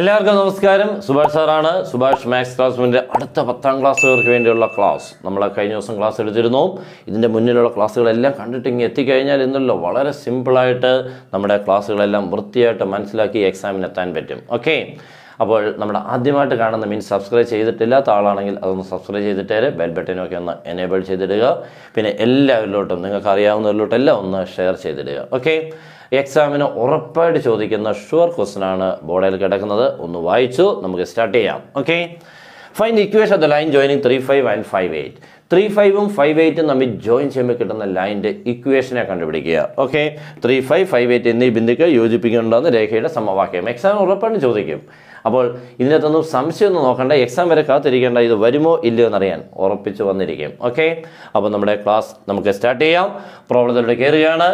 എല്ലാവർക്കും നമസ്കാരം സുഭാഷ് സാറാണ് സുഭാഷ് മാത്സ് ക്ലാസ്സിൻ്റെ അടുത്ത പത്താം ക്ലാസ്സുകാർക്ക് വേണ്ടിയുള്ള ക്ലാസ് നമ്മൾ കഴിഞ്ഞ ദിവസം ക്ലാസ് എടുത്തിരുന്നു ഇതിൻ്റെ മുന്നിലുള്ള ക്ലാസ്സുകളെല്ലാം കണ്ടിട്ട് ഇങ്ങനെ എത്തിക്കഴിഞ്ഞാൽ ഇന്നല്ലോ വളരെ സിമ്പിളായിട്ട് നമ്മുടെ ക്ലാസ്സുകളെല്ലാം വൃത്തിയായിട്ട് മനസ്സിലാക്കി എക്സാമിനെത്താൻ പറ്റും ഓക്കെ അപ്പോൾ നമ്മൾ ആദ്യമായിട്ട് കാണുന്ന മീൻസ് സബ്സ്ക്രൈബ് ചെയ്തിട്ടില്ലാത്ത ആളാണെങ്കിൽ അതൊന്ന് സബ്സ്ക്രൈബ് ചെയ്തിട്ടേരെ ബെൽ ബട്ടനൊക്കെ ഒന്ന് എനേബിൾ ചെയ്തിടുക പിന്നെ എല്ലാവരിലോട്ടും നിങ്ങൾക്ക് അറിയാവുന്നവരിലോട്ടും എല്ലാം ഒന്ന് ഷെയർ ചെയ്തിടുക ഓക്കെ എക്സാമിന് ഉറപ്പായിട്ട് ചോദിക്കുന്ന ഷുവർ ക്വസ്റ്റൻ ആണ് ബോർഡിൽ കിടക്കുന്നത് ഒന്ന് വായിച്ചു നമുക്ക് സ്റ്റാർട്ട് ചെയ്യാം okay fine equation of the line joining three five and five eight three ഫൈവും ഫൈവ് എയ്റ്റും തമ്മിൽ ജോയിൻ ചെയ്യുമ്പോൾ കിട്ടുന്ന ലൈൻ്റെ ഇക്വേഷനെ കണ്ടുപിടിക്കുക okay three five five eight എന്നീ ബിന്ദുക്ക് എന്ന് രേഖയുടെ സമവാക്യം എക്സാം ഉറപ്പാണ് ചോദിക്കും അപ്പോൾ ഇതിനകത്തൊന്നും സംശയമൊന്നും നോക്കണ്ട എക്സാം വരെ കാത്തിരിക്കേണ്ട ഇത് വരുമോ ഇല്ലയോ എന്നറിയാൻ ഉറപ്പിച്ച് വന്നിരിക്കും ഓക്കെ അപ്പോൾ നമ്മുടെ ക്ലാസ് നമുക്ക് സ്റ്റാർട്ട് ചെയ്യാം പ്രോബ്ലത്തിലൂടെ കയറുകയാണ്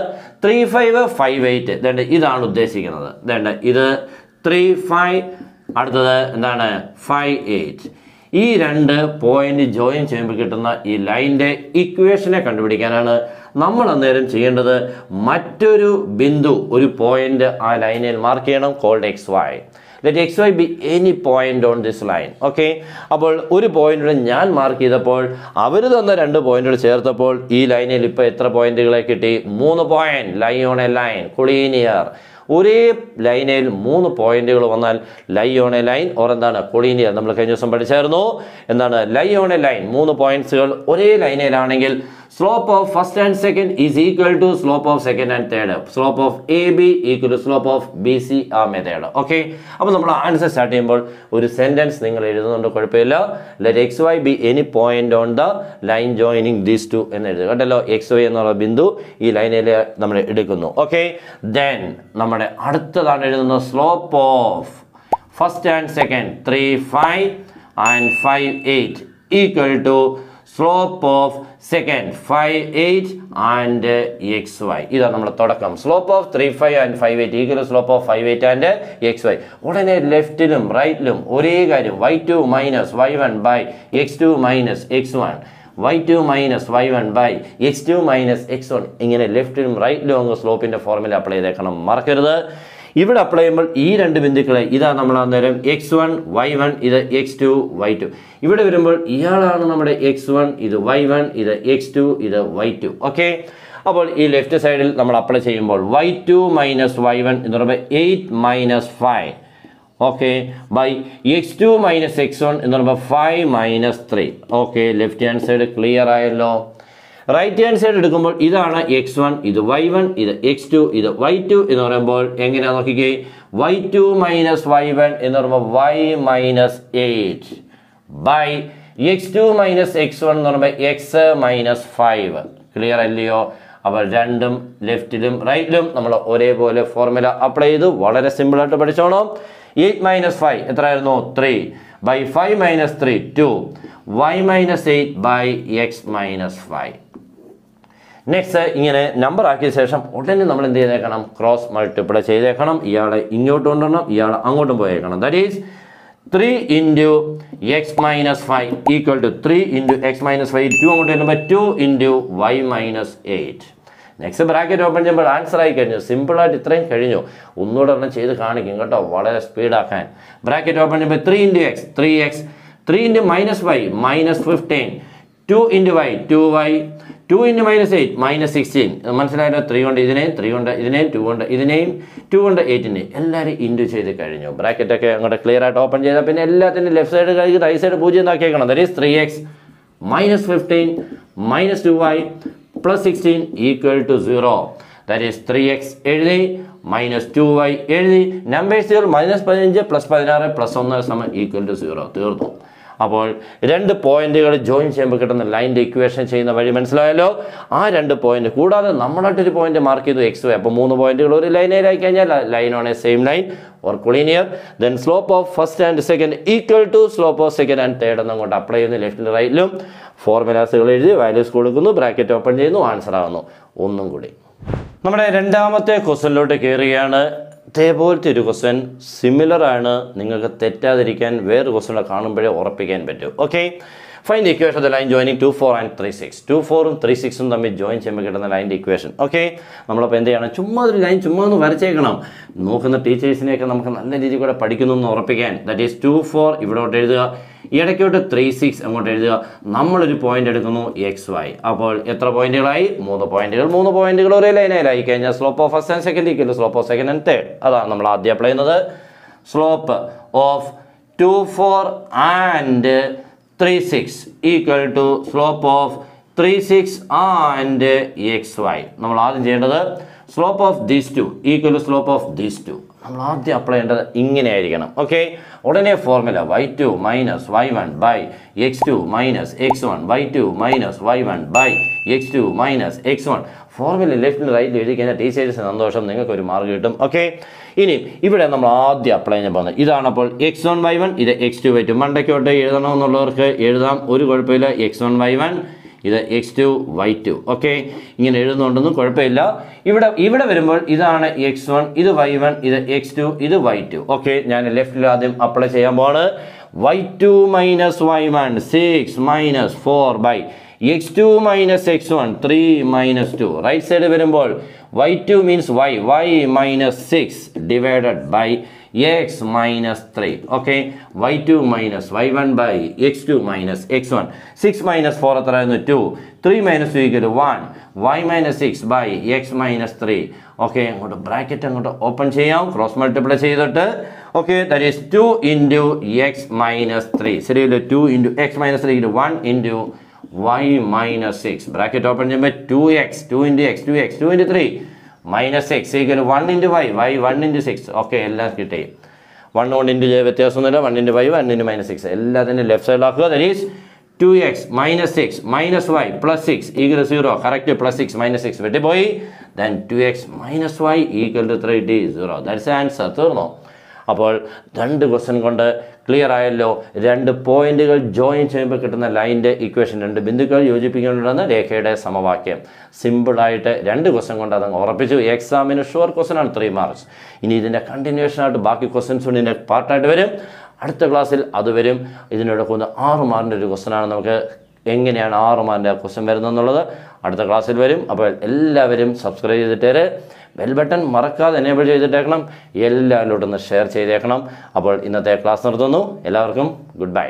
ത്രീ ഫൈവ് ഫൈവ് എയ്റ്റ് ഇതേണ്ട ഇതാണ് ഉദ്ദേശിക്കുന്നത് ഇതേണ്ട ഇത് ത്രീ ഫൈവ് അടുത്തത് എന്താണ് ഫൈവ് എയ്റ്റ് ഈ രണ്ട് പോയിന്റ് ജോയിൻ ചെയ്യുമ്പോൾ കിട്ടുന്ന ഈ ലൈൻ്റെ ഇക്വേഷനെ കണ്ടുപിടിക്കാനാണ് നമ്മൾ അന്നേരം ചെയ്യേണ്ടത് മറ്റൊരു ബിന്ദു ഒരു പോയിന്റ് ആ ലൈനിൽ മാർക്ക് ചെയ്യണം called X Y let X Y be any point on this line okay അപ്പോൾ ഒരു പോയിന്റ് ഞാൻ മാർക്ക് ചെയ്തപ്പോൾ അവർ തന്ന രണ്ട് പോയിന്റുകൾ ചേർത്തപ്പോൾ ഈ ലൈനിൽ ഇപ്പോൾ എത്ര പോയിന്റുകളെ കിട്ടി മൂന്ന് point lie on a line collinear ഒരേ ലൈനിൽ മൂന്ന് പോയിന്റുകൾ വന്നാൽ lie on a line or എന്താണ് കൊളീനിയർ നമ്മൾ കഴിഞ്ഞ ദിവസം പഠിച്ചായിരുന്നു എന്താണ് ലൈ ഓൺ എ ലൈൻ മൂന്ന് പോയിന്റ്സുകൾ ഒരേ ലൈനിലാണെങ്കിൽ slope of first and second is equal to slope of second and third slope of A B equal to slope of B C ആ മെത്തേഡ് ഓക്കെ അപ്പോൾ നമ്മൾ ആൻസർ സ്റ്റാർട്ട് ചെയ്യുമ്പോൾ ഒരു സെൻറ്റൻസ് നിങ്ങൾ എഴുതുന്നുണ്ട് കുഴപ്പമില്ല let X Y be any point on the line joining these two എന്ന് എഴുതുക കേട്ടല്ലോ എക്സ് വൈ എന്നുള്ള ബിന്ദു ഈ ലൈനിൽ നമ്മൾ എടുക്കുന്നു ഓക്കെ ദെൻ നമ്മുടെ അടുത്തതാണ് എഴുതുന്നത് slope of first and second three five and five eight equal to slope of second five eight and x y ഇതാ നമ്മുടെ തുടക്കം slope of three five and five eight equal slope of five eight and x y ഉടനെ ലെഫ്റ്റിലും റൈറ്റിലും ഒരേ കാര്യം y two minus y one by x two minus x one y two minus y one by x two minus x one ഇങ്ങനെ ലെഫ്റ്റിലും റൈറ്റിലും അങ്ങ് സ്ലോപ്പിൻ്റെ formula apply ചെയ്തേക്കണം മറക്കരുത് ഇവിടെ അപ്ലൈ ചെയ്യുമ്പോൾ ഈ രണ്ട് ബിന്ദുക്കളെ ഇതാ നമ്മൾ അന്നേരം എക്സ് വൺ വൈ വൺ ഇത് എക്സ് ടു വൈ ടു ഇവിടെ വരുമ്പോൾ ഇയാളാണ് നമ്മുടെ എക്സ് വൺ ഇത് വൈ വൺ ഇത് എക്സ് ടു ഇത് വൈ ടു ഓക്കെ അപ്പോൾ ഈ ലെഫ്റ്റ് സൈഡിൽ നമ്മൾ അപ്ലൈ ചെയ്യുമ്പോൾ y two minus y one എന്ന് പറയുമ്പോൾ eight minus five okay by x two minus x one എന്ന് പറയുമ്പോൾ five minus three okay left hand side clear ആയല്ലോ റൈറ്റ് ഹാൻഡ് സൈഡ് എടുക്കുമ്പോൾ ഇതാണ് എക്സ് വൺ ഇത് വൈ വൺ ഇത് എക്സ് ടു ഇത് വൈ ടു എന്ന് പറയുമ്പോൾ എങ്ങനെയാ നോക്കിക്കേ y two minus y one എന്ന് പറയുമ്പോൾ y minus eight by x two minus x one എന്ന് പറയുമ്പോൾ എക്സ് മൈനസ് ഫൈവ് ക്ലിയർ അല്ലയോ അപ്പോൾ രണ്ടും ലെഫ്റ്റിലും റൈറ്റിലും നമ്മൾ ഒരേപോലെ ഫോർമുല അപ്ലൈ ചെയ്തു വളരെ സിമ്പിളായിട്ട് പഠിച്ചോണം എയ്റ്റ് മൈനസ് ഫൈവ് എത്രയായിരുന്നു three by five minus three two y minus eight by x minus five next ഇങ്ങനെ നമ്പർ ആക്കിയ ശേഷം ഉടനെ നമ്മൾ എന്ത് ചെയ്തേക്കണം ക്രോസ് മൾട്ടിപ്ലൈ ചെയ്തേക്കണം ഇയാളെ ഇങ്ങോട്ട് കൊണ്ടുവരണം ഇയാളെ അങ്ങോട്ടും പോയേക്കണം that is three into x minus five equal to three into x minus five two അങ്ങോട്ട് വരുമ്പോൾ two into y minus eight next bracket open ചെയ്യുമ്പോൾ ആൻസർ ആയി കഴിഞ്ഞു സിമ്പിളായിട്ട് ഇത്രയും കഴിഞ്ഞു ഒന്നുകൂടെ ഒന്ന് ചെയ്ത് കാണിക്കും കേട്ടോ വളരെ സ്പീഡാക്കാൻ ബ്രാക്കറ്റ് ഓപ്പൺ ചെയ്യുമ്പോൾ three into x three x three into minus y minus fifteen two into y two y two into minus eight minus sixteen മനസ്സിലായല്ലോ ത്രീ കൊണ്ട് ഇതിനെയും ത്രീ കൊണ്ട് ഇതിനെയും ടു കൊണ്ട് ഇതിനെയും ടു കൊണ്ട് എയ്റ്റിനെയും എല്ലാവരും ഇൻറ്റു ചെയ്ത് കഴിഞ്ഞു ബ്രാക്കറ്റൊക്കെ അങ്ങോട്ട് ക്ലിയർ ആയിട്ട് ഓപ്പൺ ചെയ്താൽ പിന്നെ എല്ലാത്തിൻ്റെ ലെഫ്റ്റ് സൈഡ് കഴിഞ്ഞ് റൈറ്റ് സൈഡ് പൂജ്യം എന്നാക്കിയേക്കണം that is three x minus fifteen minus two y plus sixteen equal to zero that is three x എഴുതി മൈനസ് ടു വൈ എഴുതി നമ്പേഴ്സുകൾ മൈനസ് പതിനഞ്ച് പ്ലസ് പതിനാറ് പ്ലസ് ഒന്ന് സമയം ഈക്വൽ ടു സീറോ തീർന്നു അപ്പോൾ രണ്ട് പോയിന്റുകൾ ജോയിൻ ചെയ്യുമ്പോൾ കിട്ടുന്ന ലൈൻ്റെ ഇക്വേഷൻ ചെയ്യുന്ന വഴി മനസ്സിലായല്ലോ ആ രണ്ട് പോയിന്റ് കൂടാതെ നമ്മളായിട്ടൊരു പോയിന്റ് മാർക്ക് ചെയ്തു എക്സ് വൈ അപ്പോൾ മൂന്ന് പോയിന്റുകൾ ഒരു ലൈനായി കഴിഞ്ഞാൽ line on a same line or collinear then slope of first and second equal to slope of second and third എന്നും കൊണ്ട് അപ്ലൈ ചെയ്യുന്നു ലെഫ്റ്റിൻ്റെ റൈറ്റിലും ഫോർമുലാസുകൾ എഴുതി വാല്യൂസ് കൊടുക്കുന്നു ബ്രാക്കറ്റ് ഓപ്പൺ ചെയ്യുന്നു ആൻസർ ആകുന്നു ഒന്നും കൂടി നമ്മുടെ രണ്ടാമത്തെ ക്വസ്റ്റനിലോട്ട് കയറുകയാണ് അതേപോലത്തെ ഒരു ക്വസ്റ്റ്യൻ സിമിലർ ആണ് നിങ്ങൾക്ക് തെറ്റാതിരിക്കാൻ വേറൊരു ക്വസ്റ്റ്യനെ കാണുമ്പോഴേ ഉറപ്പിക്കാൻ പറ്റും okay find equation of the line joining two four and three six two ഫോറും ത്രീ സിക്സും തമ്മിൽ ജോയിൻ ചെയ്യുമ്പോൾ കിട്ടുന്ന ലൈൻ്റെ ഇക്വേഷൻ ഓക്കെ നമ്മളപ്പോൾ എന്ത് ചെയ്യണം ചുമ്മാ ഒരു ലൈൻ ചുമ്മാ ഒന്ന് വരച്ചേക്കണം നോക്കുന്ന ടീച്ചേഴ്സിനെയൊക്കെ നമുക്ക് നല്ല രീതിയിൽ കൂടെ പഠിക്കുന്നു എന്ന് ഉറപ്പിക്കാൻ ദാറ്റ് ഈസ് ടു ഫോർ ഇവിടോട്ട് എഴുതുക ഇടയ്ക്കോട്ട് ത്രീ സിക്സ് അങ്ങോട്ട് എഴുതുക നമ്മളൊരു പോയിന്റ് എടുക്കുന്നു എക്സ് വൈ അപ്പോൾ എത്ര പോയിന്റുകളായി മൂന്ന് പോയിന്റുകൾ മൂന്ന് പോയിന്റുകൾ ഒരേ ലൈനായി കഴിഞ്ഞാൽ slope of first and second equal slope of second and third അതാണ് നമ്മൾ ആദ്യം അപ്ലൈ ചെയ്യുന്നത് slope of two four and 3, 6 equal to slope of 3, 6 and xy. നമ്മൾ ആദ്യം ചെയ്യേണ്ടത് slope of these two equal to slope of these two നമ്മൾ ആദ്യം apply ചെയ്യേണ്ടത് ഇങ്ങനെ ആയിരിക്കണം ഓക്കെ ഉടനെ formula y two minus y one by x two minus x one y two minus y one by x two minus x one formula ലെഫ്റ്റിൽ റൈറ്റിൽ എഴുതി കഴിഞ്ഞാൽ ടീച്ചേഴ്സ് സന്തോഷം നിങ്ങൾക്ക് ഒരു മാർക്ക് കിട്ടും ഓക്കെ ഇനി ഇവിടെ നമ്മൾ ആദ്യം അപ്ലൈ ചെയ്യാൻ പോകുന്നത് ഇതാണ് അപ്പോൾ എക്സ് വൺ വൈ വൺ ഇത് എക്സ് ടു വൈ ടു മണ്ടയ്ക്കോട്ട് എഴുതണമെന്നുള്ളവർക്ക് എഴുതാം ഒരു കുഴപ്പമില്ല എക്സ് വൺ വൈ വൺ ഇത് x two y two okay ഇങ്ങനെ എഴുതുന്നുണ്ടെന്നും കുഴപ്പമില്ല ഇവിടെ ഇവിടെ വരുമ്പോൾ ഇതാണ് എക്സ് വൺ ഇത് വൈ വൺ ഇത് എക്സ് ടു ഇത് വൈ ടു ഓക്കെ ഞാൻ ലെഫ്റ്റിൽ ആദ്യം അപ്ലൈ ചെയ്യാൻ പോകുന്നത് y two minus y one six minus four by x two minus x one three minus to right side വരുമ്പോൾ y two means y y minus six divided by x minus three okay y two minus y one by x two minus x one six minus four എത്ര ആയിരുന്നു two three minus two equal one y minus six by x minus three okay അങ്ങോട്ട് bracket അങ്ങോട്ട് open ചെയ്യാം cross multiply ചെയ്തിട്ട് okay that is two into x minus three ശരിയല്ലേ two into x minus three into one into y minus six bracket open ചെയ്യുമ്പോൾ two x two into x two x two into three minus x equal one into y y one into six okay എല്ലാം കിട്ടി one കൊണ്ട് into വ്യത്യാസമൊന്നുമില്ല one into y one into minus six എല്ലാത്തിൻ്റെ left സൈഡിലാക്കുക that is two x minus six minus y plus six equal zero correct plus six minus six വെട്ടിപ്പോയി then two x minus y equal to three D zero that's answer തീർന്നു അപ്പോൾ രണ്ട് question കൊണ്ട് clear ആയല്ലോ രണ്ട് പോയിന്റുകൾ join ചെയ്യുമ്പോൾ കിട്ടുന്ന ലൈൻ്റെ ഇക്വേഷൻ രണ്ട് ബിന്ദുക്കൾ യോജിപ്പിക്കേണ്ടതാണ് രേഖയുടെ സമവാക്യം സിമ്പിളായിട്ട് രണ്ട് ക്വസ്റ്റൻ കൊണ്ട് അതങ്ങ് ഉറപ്പിച്ചു എക്സാമിന് ഷുവർ ക്വസ്റ്റൻ ആണ് ത്രീ മാർക്സ് ഇനി ഇതിൻ്റെ ആയിട്ട് ബാക്കി ക്വസ്റ്റൻസ് കൊണ്ട് ഇതിൻ്റെ പാർട്ടായിട്ട് വരും അടുത്ത ക്ലാസ്സിൽ അത് വരും ഇതിനോടൊപ്പം ആറ് മാറിൻ്റെ ഒരു ക്വസ്റ്റനാണ് നമുക്ക് എങ്ങനെയാണ് ആറ് മാറിൻ്റെ ക്വസ്റ്റൻ വരുന്നതെന്നുള്ളത് അടുത്ത ക്ലാസ്സിൽ വരും അപ്പോൾ എല്ലാവരും സബ്സ്ക്രൈബ് ചെയ്തിട്ടേര് ബെൽ ബട്ടൺ മറക്കാതെ എനേബിൾ ചെയ്തിട്ടേക്കണം എല്ലാവരിലോട്ടൊന്ന് ഷെയർ ചെയ്തേക്കണം അപ്പോൾ ഇന്നത്തെ ക്ലാസ് നിർത്തുന്നു എല്ലാവർക്കും ഗുഡ് ബൈ